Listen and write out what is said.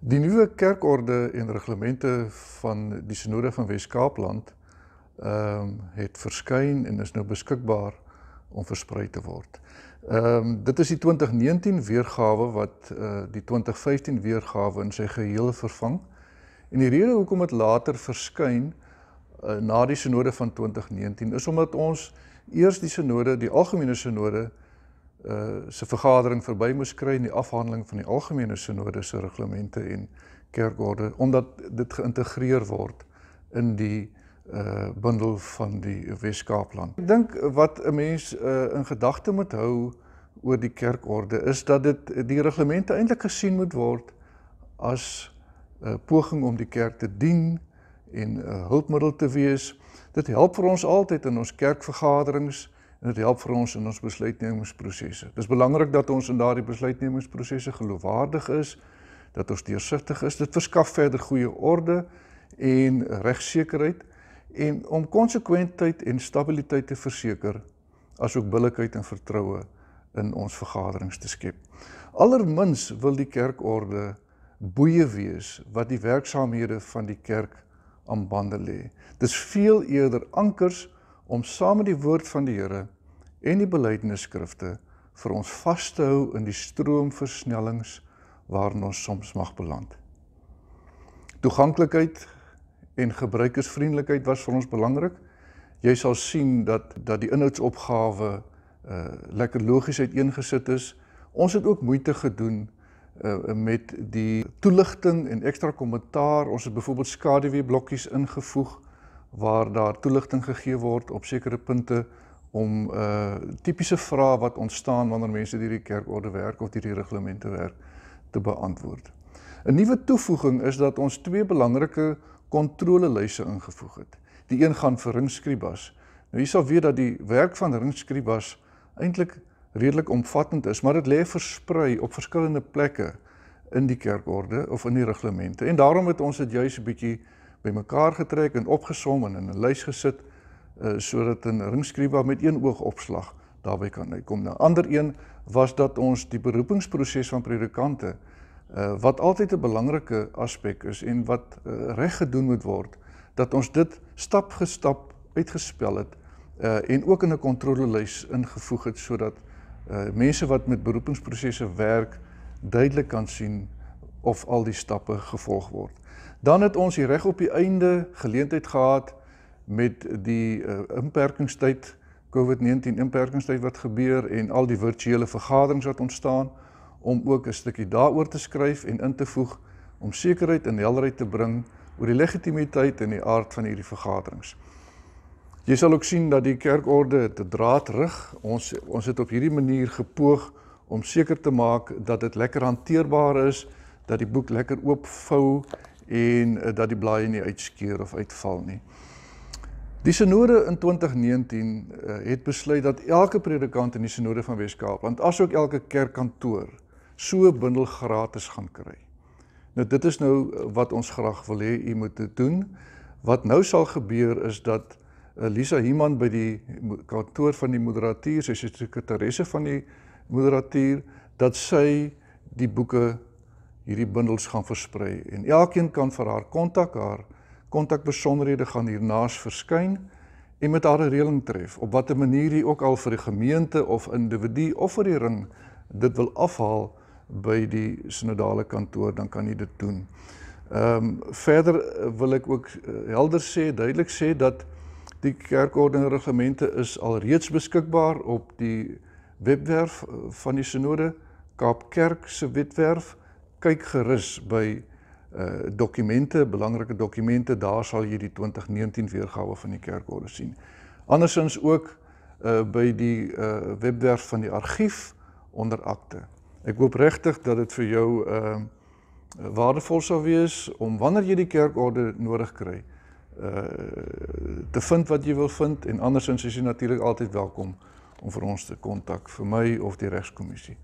Die nuwe kerkorde en reglemente van die Synode van Wes-Kaapland ehm um, het verskyn en is nou beskikbaar om versprei te word. Ehm um, dit is die 2019 weergawe wat uh, die 2015 weergawe in sy geheel vervang. En die rede hoekom dit later verskyn uh, na die Synode van 2019 is omdat ons eers die Synode, die algemene Synode Eh, se vergadering verby moes kry in die afhandeling van die algemene sinode se reglemente en kerkorde omdat dit geïntegreer word in die uh bundel van die Weskaapland. Ek dink wat 'n mens uh in gedagte moet hou oor die kerkorde is dat dit die reglemente eintlik gesien moet word as 'n uh, poging om die kerk te dien en 'n uh, hulpmiddel te wees. Dit help vir ons altyd in ons kerkvergaderings uh en dit help vir ons in ons besluitnemingsprosesse. Dis belangrik dat ons in daardie besluitnemingsprosesse geloofwaardig is, dat ons deursigtig is. Dit verskaf verder goeie orde en regsekerheid en om konsekwentheid en stabiliteit te verseker, asook billikheid en vertroue in ons vergaderings te skep. Alermins wil die kerkorde boeye wees wat die werksaamhede van die kerk aan bande lê. Dis veel eerder ankers om saam met die woord van die Here en die belydenisskrifte vir ons vas te hou in die stroomversnellings waarin ons soms mag beland. Toeganklikheid en gebruikersvriendelikheid was vir ons belangrik. Jy sal sien dat dat die inhoudsopgawe uh lekker logies uiteengesit is. Ons het ook moeite gedoen uh met die toeligting en ekstra kommentaar. Ons het byvoorbeeld skaduwee blokkies ingevoeg waar daar toelichting gegee word op sekere punte om uh, typische vraag wat ontstaan wanneer mense die die kerkorde werk of die die reglementen werk te beantwoord. Een nieuwe toevoeging is dat ons twee belangrike controleluise ingevoeg het. Die een gaan vir ringskribas. Nou, jy sal weet dat die werk van ringskribas eindelijk redelijk omvattend is, maar het leef versprei op verskillende plekke in die kerkorde of in die reglementen. En daarom het ons het juist een bykie bymekaar getrek en opgesom en in 'n lys gesit uh, eh, sodat 'n ringskrywer met een oog opslag daarby kan uitkom. Nou ander een was dat ons die beroepingsproses van predikante uh, wat altyd 'n belangrike aspek is en wat uh, eh, reg gedoen moet word dat ons dit stap vir stap uitgespel het uh, en ook in 'n kontrolelys ingevoeg het sodat uh, mense wat met beroepingsprosesse werk duidelik kan sien of al die stappe gevolg word. Dan het ons hier reg op die einde geleentheid gehad met die uh, inperkingstyd, COVID-19 inperkingstyd wat gebeur en al die virtuele vergaderings wat ontstaan om ook 'n stukkie daaroor te skryf en in te voeg om sekerheid en helderheid te bring oor die legitimiteit en die aard van hierdie vergaderings. Jy sal ook sien dat die kerkorde te draad rig. Ons ons het op hierdie manier gepoog om seker te maak dat dit lekker hanteerbaar is, dat die boek lekker oopvou en eh, dat die blaaie nie uitskeur of uitval nie. Die sinode in 2019 eh, het besluit dat elke predikant in die sinode van Wes-Kaap, want asook elke kerkkantoor, so bindel gratis gaan kry. Nou dit is nou eh, wat ons graag wil hê u moet doen. Wat nou sal gebeur is dat Elisa Himan by die kantoor van die moderateur, sy sekretaresse van die moderateur, dat sy die boeke hierdie bundels gaan versprei en elkeen kan vir haar kontak haar kontak besonderhede gaan hiernaas verskyn en met haar 'n reëling tref op watter manier jy ook al vir die gemeente of individu of vir die ring dit wil afhaal by die sinodale kantoor dan kan jy dit doen. Ehm um, verder eh, wil ek ook eh, helder sê, duidelik sê dat die kerkorde reglemente is alreeds beskikbaar op die webwerf eh, van die sinode Kaapkerk se webwerf. Uh kyk gerus by uh dokumente, belangrike dokumente, daar sal jy die 2019 weergawe van die kerkorde sien. Andersins ook uh by die uh webwerf van die argief onder akte. Ek hoop regtig dat dit vir jou uh waardevol sal wees om wanneer jy die kerkorde nodig kry, uh te vind wat jy wil vind en andersins is jy natuurlik altyd welkom om vir ons te kontak vir my of die regskommissie.